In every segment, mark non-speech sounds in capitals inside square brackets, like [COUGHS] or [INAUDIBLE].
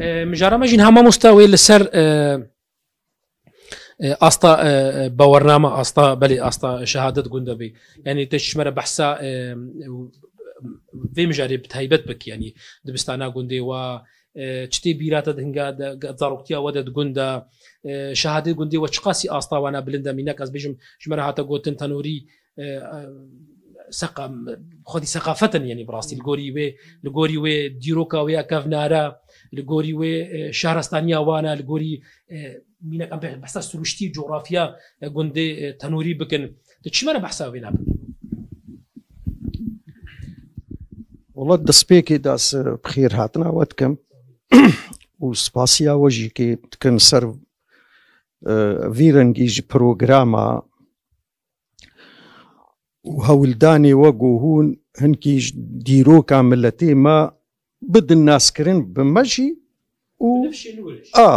مجرد ماجين هما مستوي لسر اصطا بورناما اصطا بلي اصطا شهاده قندبي يعني تشمر بحثا في مجرب تهيبت بك يعني دبستانا قندي و تشتي بیرات دنگا زاروکتیا ودد گندا اه، شهاده گندی و تشقاسي اصطا وانا بلندا مینک از بیجم شمر هاتا گوتن تنوري اه، اه، سقم خودی ثقافتا يعني براسي لگوری وي لگوری وي ديروكا و كافنارا لە گۆری وێ شارستانی ئەوانە لە گۆری مینەکەم بەستا سروشتی جۆرافیا گوندێ تەنوری بکن چمەرە بەحساوێ نابن وڵەت دەستپێکی داس بخیر هاتنەوە دکەم [COUGHS] و سپاسی وەژیکی بکەم سەر ڤیرەنگیژ پرۆگرامە و هەولدانی وەگو هوون هەنکیش دیرۆکە ملەتی مە بدناسکردن بمەژی و ئا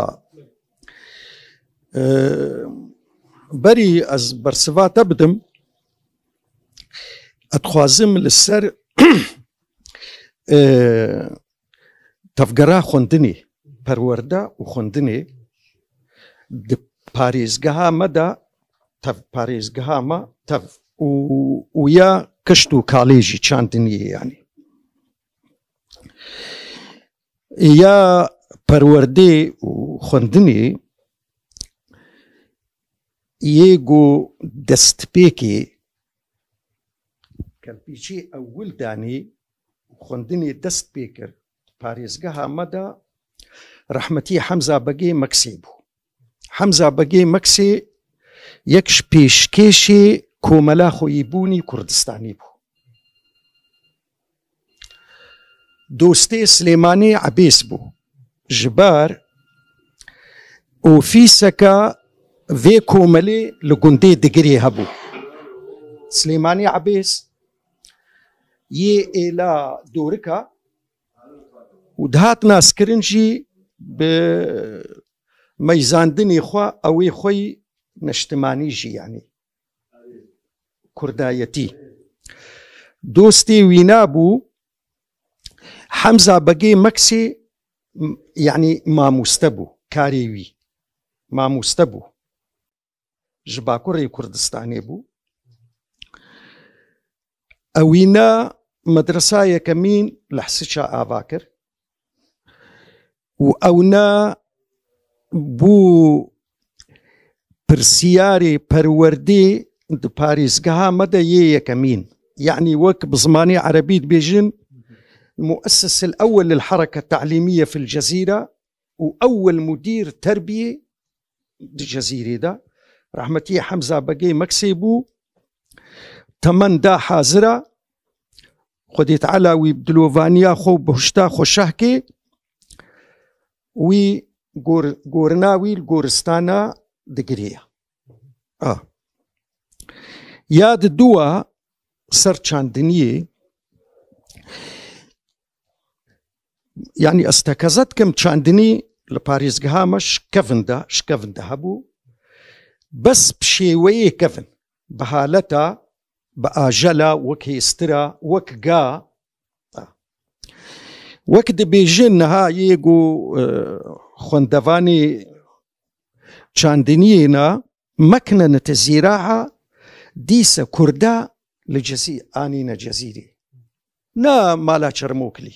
بەری ئەس بەرسواتە بدم ئەتخوازم لەسەر تەفگەرا خوندنی پەروەەردە و خوندنی پارێزگەها مەدا تەف پارێزگەهامە تەف و یا کەشت و کاڵێژی چاندنیە ینی یا پەروەردێ خوندنی یێگو دەستپێکی کەمپیچی ئەولدانی خوندنی دەست پێ کرد پارێزگە هامەدا ڕەحمەتی حەمزا بەگەی مەکسی بوو حەمزا بەگەی مەکسی یەکش پێشکێشی کۆمەلا خۆیی بوونی کوردستانی بوو دۆستێ سلێمانی عبێس بوو ژبار ئۆفیسەکە vê کومەلێ li gundê digirê hebû Silêmanî Ebês yê êla dorika û dihat naskirin jî bi meyzandinê xwe ew ê xwe neştimanî jî yanî Kurdayetî Dostê wî nabû حەمزا بەگەی مەکسێ یعنی مامۆستە بوو کارێوی مامۆستە بوو ji باکوڕی کوردستانê bوو ئەوینە مدرسا یەکەمین لە حسچا ئاوا کرد و ئەوە بوو پرسیارێ پەروەردێ دپارێزگەها مەدە یە یەکەمین یعنی وەک بزمانی عەربیت بێژن المؤسس الأول للحركة التعليمية في الجزيرة وأول مدير تربية الجزيرة ده رحمتي حمزة بقي مكسيبو تمن دا حازرة خديت على بدلوفانيا خو بهشتا خو شهكي وي جور جورناوي الجورستانا دقرية اه ياد دوا سرچاندنيه يعني استكزت كم تشاندني لباريس پارێزگەهامە شکەفندا شکەفندا شكفن بەس شێوەیە بس بشي ويه كفن بهالتا بآجلا هێسترا وەک وك وەک آه. دەبێژن نەها یەک و آه، خوندەوانی چاندنیێنە مەکنە نەتەزیراها دیسە کووردا لە جەزی ئانی نا مالا شرموكلي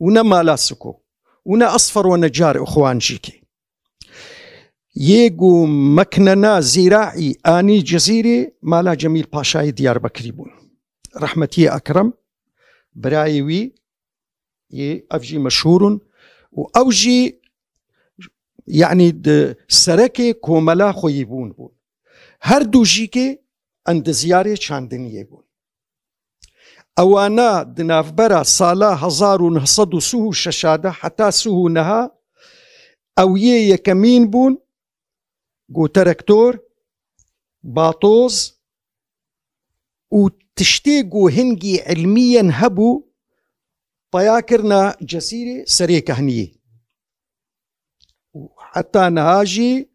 una malasıko, una asfar ve necar uxuanciki. Yegu meknena zirai ani ceziri mala Cemil Paşa'yı Diyarbakır'ı bun. Rahmetiye Akram, برایوی افجی مشهور و اوجی یعنی سرک کوملا خویبون بود هر دو جی که اندزیار چندنیه بود اوانا دناف برا سالا هزار ونهصد سوه ششادة حتى سوه نها او يه يكمين بون قو تركتور باطوز و تشتيقو هنجي علميا هبو طياكرنا جسيري سريكة هنيه حتى نهاجي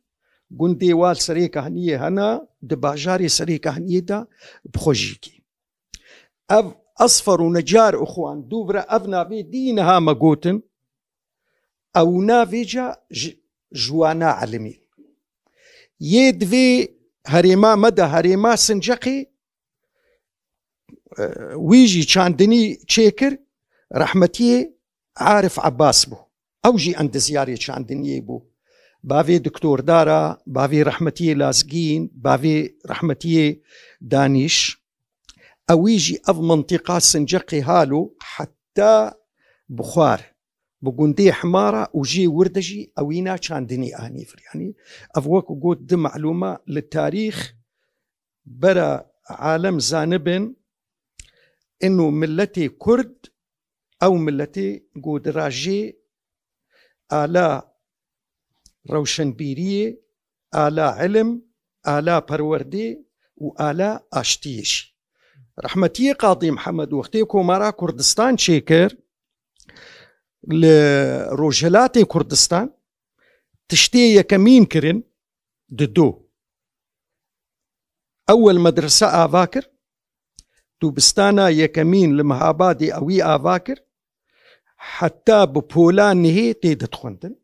قندي وال سريكة هنيه هنا دباجاري سريكا هنيه دا بخوجيكي أب ئەسفەر و نەجار ئوخواان دوورە ئەف ناوێ دینەها مەگوتن ئەو ناوێجا ژوانە علمی یێ دوێ هەرێما مەدە هەرێما سنجەقی ویژی چاندنی چێکرد ڕەحمەتیە عاعرف عباس بوو ئەو ژی ئەندزیارێ چاندنیە بوو باوێ دکتۆردارە باوێ ڕەحمەتیە لازگین باوێ ڕەحمەتیە دانیش اويجي اف منطقه سنجقي هالو حتى بخار بە حماره وجي وردجي اوينا كان دني ئانی يعني افوك قد دي معلومه للتاريخ برا عالم زانبن انه ملتي كرد او ملتي قد راجي آلا روشنبيرية آلا علم آلا پروردي و آلا آشتيش رحمتي قاضي محمد وقتيكو مرا كردستان شيكر لروجلاتي كردستان تشتي كمين كرن ددو أول مدرسة آفاكر دوبستانا يكمين لمهابادي أوي آفاكر حتى ببولان نهي تيد تخندن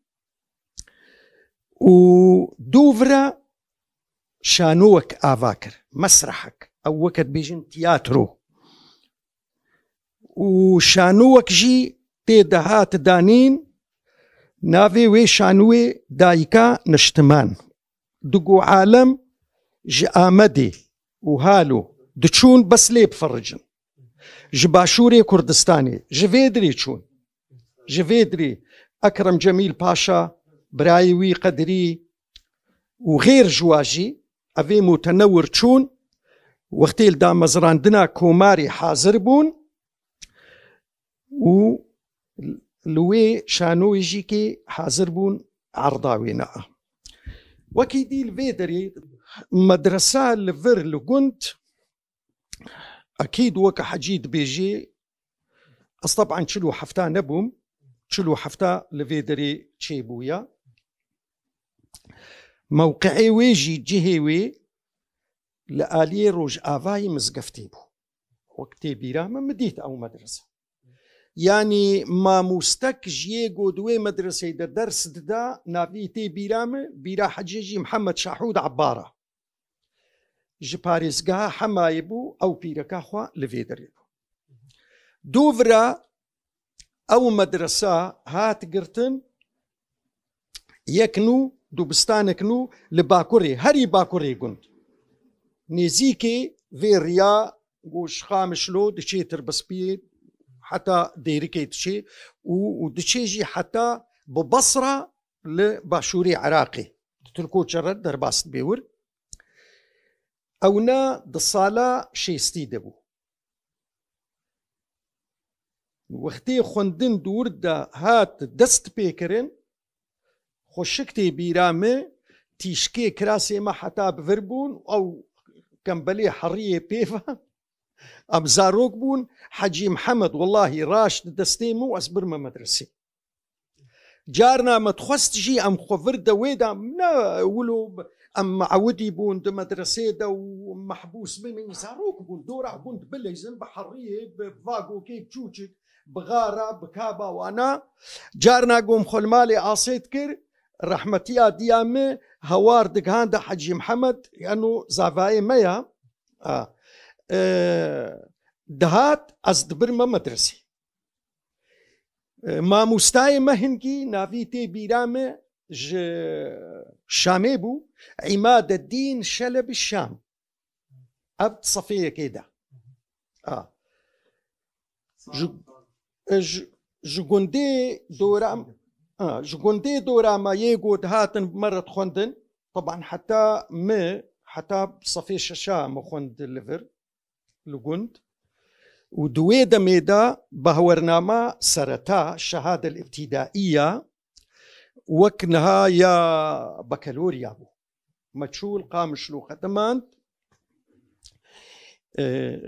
ودوفرا شانوك آفاكر مسرحك ئەو وەکت بێژن تیاترۆ و شانووەکژی تێدەهات دانین ناوێ وێ شانوێ دایکا نشتمان دوگو عالم ji ئامەدێ و هالو دچوون بەس لێ بفڕجن ji باشوورێ کوردستانی ji vêdirê çûn ji vêdirê ئەکرم جەمیل پاشا برایی وی قەدری و غێر ژواژی ئەvê متەنەور چوون وەختێل دامەزراندنا کوماری حاضر بون و لێ شانۆژیکێ حاضر بوون عڕداوێنە وەکی دیل بێ مدرسه مەدرسا لە ڤر لە گوند ئەکید وەکە حەجید بێژێ حفته نبوم، چلو حفته نەبووم چل و هەفتا لەێ دەرێ چێ لە ئالیە ڕۆژ ئاوای مزگەفتی بوو وەک تێبیرامە مدیت ئەو مەدرسە ینی مامۆستەک ژیە گۆ دوێ مەدرسەی دە دەرسدا ناوی تێ بیرامە بیرا حەجێژی محەممەد شاحود عبارە ji parêzgeha hemayê bû ew pîreka xwa li vê derê bû. Dovra ew medresa hat girtin yek nû dubistanek nû li bakurê herî bakurê gund. nêzîkê vê riya û şixa mişlo diçê tirbispiyê heta dêrikê diçê û diçê jî heta bi Basra li başûrê Iraqê Tirkoçera derbas bêwir Ewna di sala şêstî de bû. Wextê xwendin dûr de hat dest pêkirin xşiktê bîra me tîşkê kirasê me heta bivir bûn ew كم بلي حرية بيفا أم زاروك بون حجي محمد والله راشد دستيمو ما مدرسي جارنا ما تخست جي أم خفر دويدا منا ولو أم معودي بون دو مدرسة دو محبوس بمين زاروك بون دورا بون بلي زن بحرية بفاقو كيف تشوتشك بغارة بكابا وأنا جارنا قوم خلمالي عصيت كير رحمتي ديامي هوار دقهان دا حجي محمد لأنه زافاي ميا آه. آه. دهات از دبر ما مدرسي ما مستاي مهنكي نافي تي بيرامي ج شامي بو عماد الدين شلب الشام أبد صفية كده آه جو جو جوندي دورام اه جوندي دورا ما يجود هاتن مرة خوندن طبعا حتى ما حتى صفي شاشا مخوند ليفر لوجوند ودويدا ميدا بهورناما سرتا الشهادة الابتدائية وكنها يا بكالور بو متشول قام شلو ختمان اه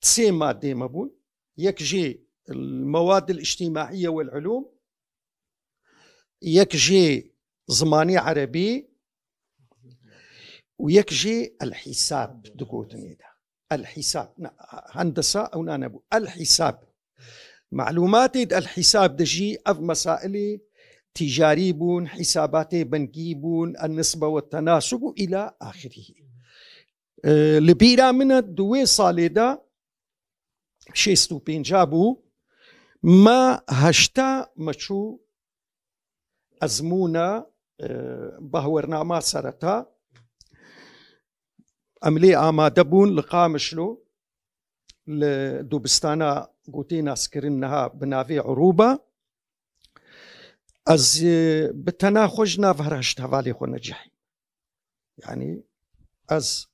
تسيما ديما بون يك جي المواد الاجتماعية والعلوم ياك جي زماني عربي ويك جي الحساب دقوتني ده الحساب هندسة أو نانبو الحساب معلوماتي الحساب دجي أف مسائل تجاري بون حسابات بنكي بون النسبة والتناسب إلى آخره آه، لبيرا من دوي صالدا شيستو بينجابو ما هشتا مشو أزمونا آه، بهورنا ما سرتا أملي آما دبون لقامشلو لدوبستانا قوتينا سكرنها بنافي عروبة از بتنا خوجنا فهرشت هفالي خو نجحي يعني از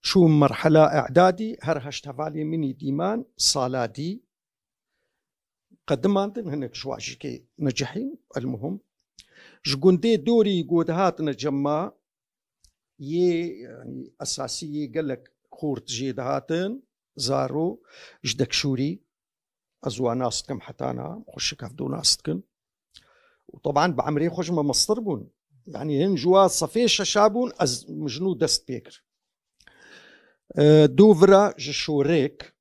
شو مرحلة إعدادي هرهشت هفالي مني ديمان صالادي قدم عندنا هناك شواجي كي نجحين المهم شكون دي دوري يقول هات جما يي يعني اساسي قال لك خور تجي هاتن زارو جدك شوري ازوا ناستكم حتى انا خشك هفدو ناستكم وطبعا بعمري خش ما مصطربون يعني هن جوا صفيش شابون از مجنود دست بيكر أه، دوفرا جشوريك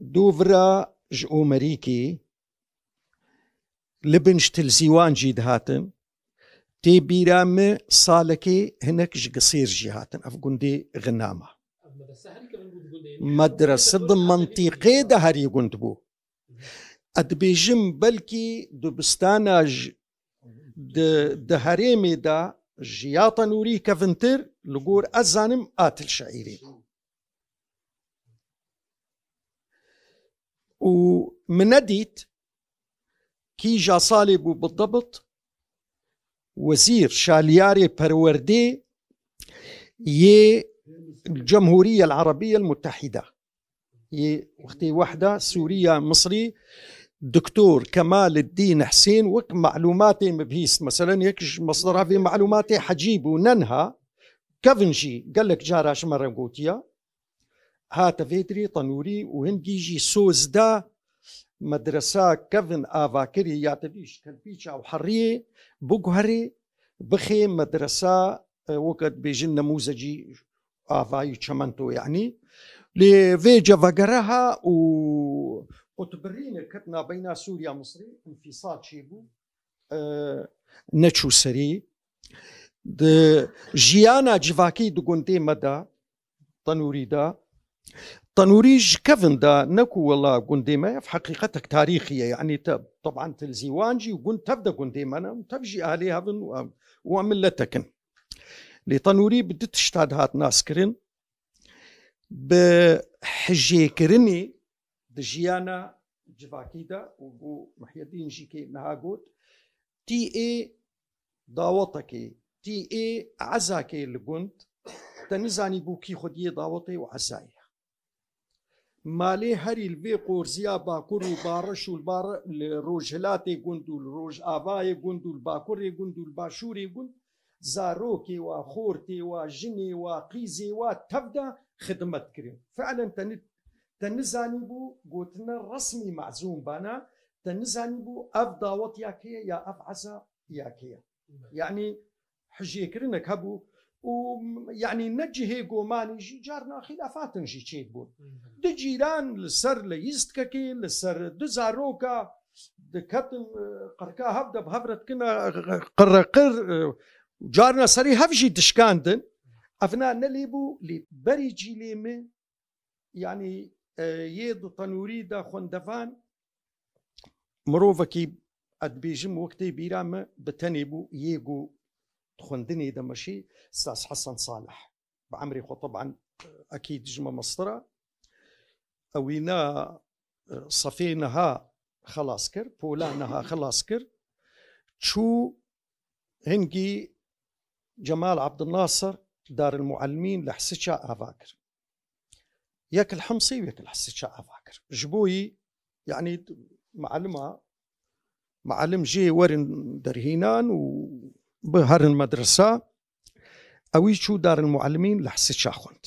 دوفرا جو مريكي لبنشت الزيوان جيد هاتن تي بيرام سالكي هناك ج قصير جي هاتن افقندي غنامه مدرسة منطقي دهري قندبو ادبيجم بلكي دبستانا ج دهريمي دا جياطا نوري كفنتر لقور ازانم قاتل شعيري ومندت كي جا صالبو بالضبط وزير شالياري بروردي ي الجمهورية العربية المتحدة ي وقتي واحدة سورية مصري دكتور كمال الدين حسين وك معلوماتي مبهيس مثلا يك مصدرها في معلوماتي حجيب وننها كافنجي قال لك جاراش مرة قوتيا هاتەڤێدری تەنووری آه، يعني. و هەنگیژی سۆزدا مەدرسا کەڤن ئاواکری یاتەویش کەلپی چاو حەڕێ بگوهرێ بخێ مەدرسا وەکەت بێژن نەموزەجی ئاوای چەمەندۆ یعنی لێ وێجە بەگەرەها و قوتبرینە کە نابینا سووریا مسری انفیسات چێ بوو نەچوو جيانا جفاكي دو دوگوندێ مەدا تەنووریدا تنوريج دا نكو والله قنديما في حقيقتك تاريخية يعني طبعا تلزيوانجي وقند تبدا قنديما نعم، تبجي أهلي هذن وملتكن لتنوري بدت تشتاد هات ناس بحجيكرني بحجي كرني دجيانا جفاكيدا ومحي الدين جيكي نهاقوت تي اي داوتكي تي اي عزاكي لقند تنزاني بوكي خدي داوتي وعزايه مالي هري البي قرزيا باكور وبارش والبار الروجلاتي قندو الروج افاي قندو الباكوري قندو الباشوري قند زاروكي وخورتي وجني وقيزي وتبدا خدمة كريم فعلا تنت تنزاني بو قوتنا الرسمي معزوم بنا تنزاني بو اف داوت ياكي يا اف عزا ياكي يعني حجي كرنك هبو ويعني نجهي قوماني جي جارنا خلافات جي چيت بون د جيران لسر ليستككي لسر د زاروكا د كتم قركا هبدا بهبرت كنا قرقر جارنا سري هفجي دشكاندن افنا نليبو لي بري جيليم يعني يد تنوري دا خندفان مروفكي ادبيجم وقتي بيرام بتنبو يجو تخندني اذا ماشي استاذ حسن صالح بعمري طبعا اكيد جمع مسطره اوينا صفينها خلاص كر بولانها خلاص كر شو هنجي جمال عبد الناصر دار المعلمين لحسيتشا افاكر ياك الحمصي وياك الحسيتشا افاكر جبوي يعني معلمها معلم جي ورن درهينان و بهر المدرسة ئەوی چوو دارن معلمین لە حسە چاخۆند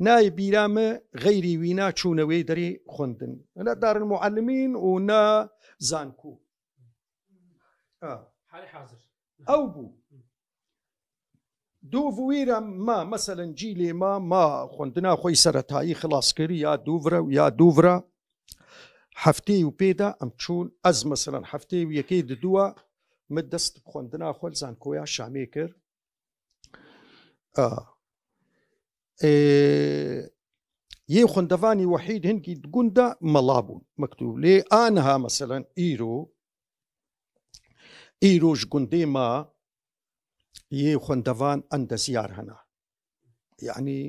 نای بیرامە غەیری وینا چوونەوەی دەری خوندن لە دارن معلمین و نا زانکو ئەو بوو دوو ویرە ما مەسەەن جیلێ ما ما خوندنا خۆی سەتایی خلاصکردی یا دوورە و یا دوورە هەفتەی و پێدا ئەم چوون ئەز مەسەەن هەفتەی و یەکەی ددووە mit dest bixwendina xwelzan kuya Şamî kir یه خوندوانی وحید هنگی گنده ملابون مکتوب لی آنها مثلا ایرو ایروش گنده ما یه خوندوان اندزیار هنه يعني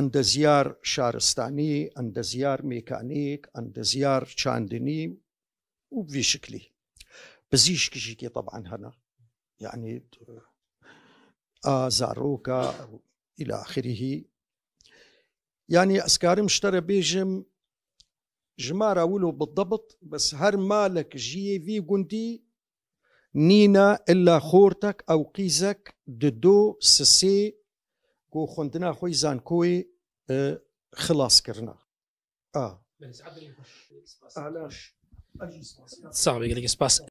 اندزيار شارستاني اندزيار ميكانيك اندزيار شاندني وبشكلي بزيش كيجيكي طبعا هنا يعني آزاروكا إلى آخره يعني أسكاري مشترى بيجم جمارة ولو بالضبط بس هر مالك جي في قندي نينا إلا خورتك أو قيزك ددو سسي كو خندنا خوي زان كوي خلاص كرنا آه علاش تسعة بيقلك سباس